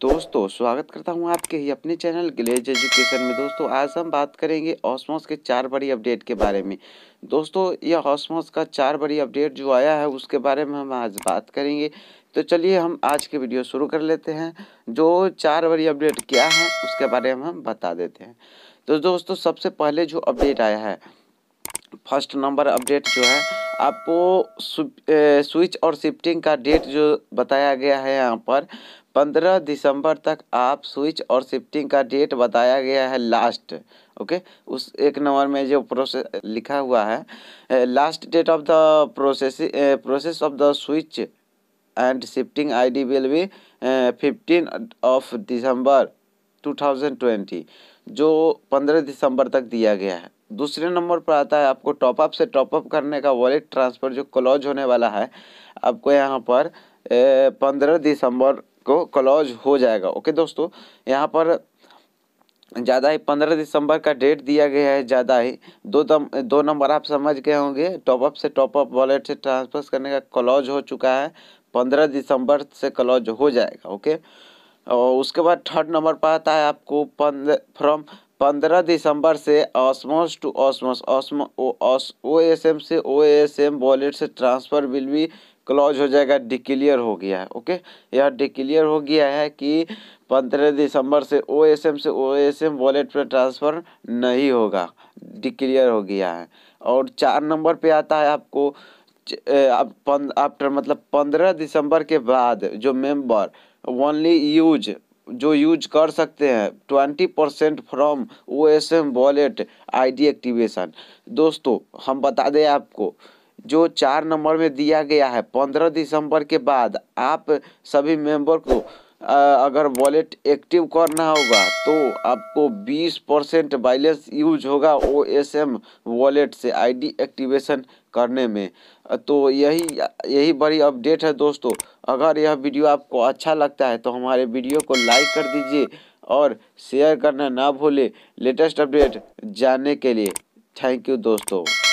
दोस्तों स्वागत करता हूं आपके ही अपने चैनल ग्लेज एजुकेशन में दोस्तों आज हम बात करेंगे ऑसमोस के चार बड़ी अपडेट के बारे में दोस्तों यह ऑसमोस का चार बड़ी अपडेट जो आया है उसके बारे में हम आज बात करेंगे तो चलिए हम आज की वीडियो शुरू कर लेते हैं जो चार बड़ी अपडेट क्या है उसके बारे में हम बता देते हैं तो दोस्तों सबसे पहले जो अपडेट आया है फर्स्ट नंबर अपडेट जो है आपको स्विच और शिफ्टिंग का डेट जो बताया गया है यहाँ पर पंद्रह दिसंबर तक आप स्विच और शिफ्टिंग का डेट बताया गया है लास्ट ओके उस एक नंबर में जो प्रोसेस लिखा हुआ है last date of the process process of the switch and shifting ID will be fifteen of December 2020 जो 15 दिसंबर तक दिया गया है दूसरे नंबर पर आता है आपको टॉपअप से टॉपअप करने का वॉलेट ट्रांसफ़र जो क्लॉज होने वाला है आपको यहाँ पर पंद्रह दिसंबर को क्लॉज हो जाएगा ओके दोस्तों यहाँ पर ज़्यादा ही पंद्रह दिसंबर का डेट दिया गया है ज़्यादा ही दो दम दो नंबर आप समझ गए होंगे टॉपअप से टॉपअप वॉलेट से ट्रांसफर करने का क्लॉज हो चुका है पंद्रह दिसंबर से क्लॉज हो जाएगा ओके और उसके बाद थर्ड नंबर पर आता है आपको पंद्रह फ्रॉम पंद्रह दिसंबर से Osmos to Osmos O S M से ओ एस एम वॉलेट से ट्रांसफ़र बिल भी क्लॉज हो जाएगा डिक्लियर हो गया है ओके यह डिक्लियर हो गया है कि पंद्रह दिसंबर से ओ एस एम से ओ एस एम वॉलेट पर ट्रांसफ़र नहीं होगा डिक्लियर हो गया है और चार नंबर पे आता है आपको आप आफ्टर मतलब पंद्रह दिसंबर के बाद जो मेम्बर ओनली यूज जो यूज कर सकते हैं twenty percent from O S M wallet I D activation दोस्तों हम बता दें आपको जो चार नंबर में दिया गया है पंद्रह दिसंबर के बाद आप सभी मेंबर को अगर वॉलेट एक्टिव करना होगा तो आपको 20 परसेंट बैलेंस यूज होगा ओ एस एम वॉलेट से आईडी एक्टिवेशन करने में तो यही यही बड़ी अपडेट है दोस्तों अगर यह वीडियो आपको अच्छा लगता है तो हमारे वीडियो को लाइक कर दीजिए और शेयर करना ना भूलें लेटेस्ट अपडेट जानने के लिए थैंक यू दोस्तों